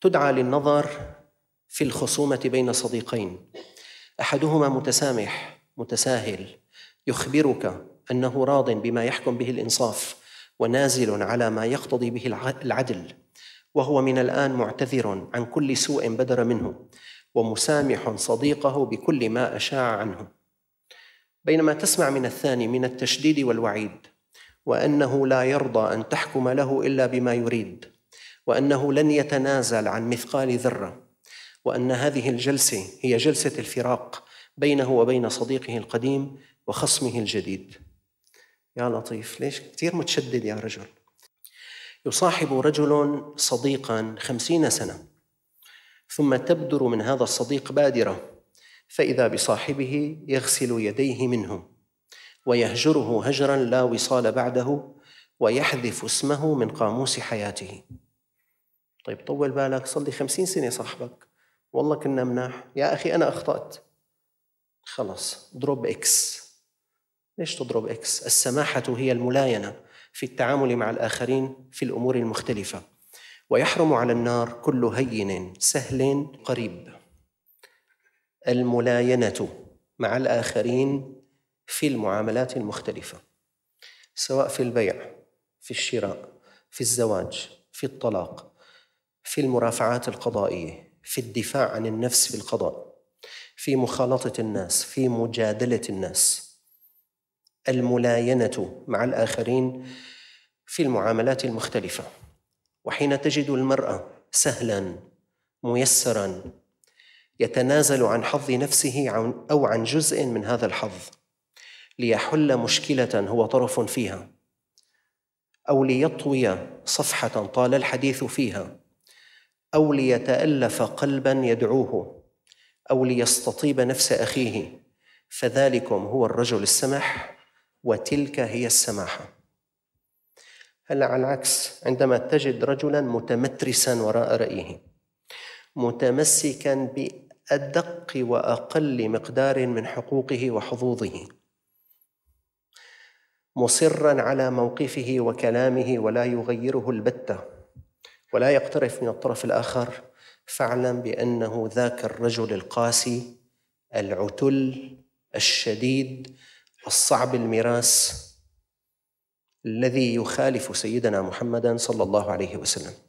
تدعى للنظر في الخصومة بين صديقين أحدهما متسامح متساهل يخبرك أنه راض بما يحكم به الإنصاف ونازل على ما يقتضي به العدل وهو من الآن معتذر عن كل سوء بدر منه ومسامح صديقه بكل ما أشاع عنه بينما تسمع من الثاني من التشديد والوعيد وأنه لا يرضى أن تحكم له إلا بما يريد وانه لن يتنازل عن مثقال ذره وان هذه الجلسه هي جلسه الفراق بينه وبين صديقه القديم وخصمه الجديد يا لطيف ليش كثير متشدد يا رجل يصاحب رجل صديقا خمسين سنة ثم تبدر من هذا الصديق بادرة فإذا بصاحبه يغسل يديه منه ويهجره هجرا لا وصال بعده ويحذف اسمه من قاموس حياته طيب طول بالك صار لي 50 سنه صاحبك والله كنا مناح يا اخي انا اخطات خلص ضرب اكس ليش تضرب اكس السماحه هي الملاينه في التعامل مع الاخرين في الامور المختلفه ويحرم على النار كل هين سهل قريب الملاينه مع الاخرين في المعاملات المختلفه سواء في البيع في الشراء في الزواج في الطلاق في المرافعات القضائيه في الدفاع عن النفس في القضاء في مخالطه الناس في مجادله الناس الملاينه مع الاخرين في المعاملات المختلفه وحين تجد المرأة سهلا ميسرا يتنازل عن حظ نفسه أو عن جزء من هذا الحظ ليحل مشكلة هو طرف فيها أو ليطوي صفحة طال الحديث فيها أو ليتألف قلبا يدعوه أو ليستطيب نفس أخيه فذلكم هو الرجل السمح وتلك هي السماحة هلا على العكس عندما تجد رجلا متمترسا وراء رأيه متمسكا بأدق وأقل مقدار من حقوقه وحظوظه مصرا على موقفه وكلامه ولا يغيره البته ولا يقترف من الطرف الآخر فاعلم بأنه ذاك الرجل القاسي العتل الشديد الصعب المراس الذي يخالف سيدنا محمدا صلى الله عليه وسلم